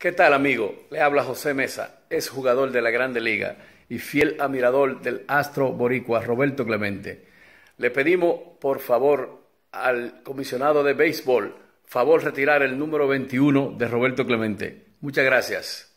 ¿Qué tal amigo? Le habla José Mesa, es jugador de la Grande Liga y fiel admirador del astro boricua Roberto Clemente. Le pedimos por favor al comisionado de béisbol favor retirar el número 21 de Roberto Clemente. Muchas gracias.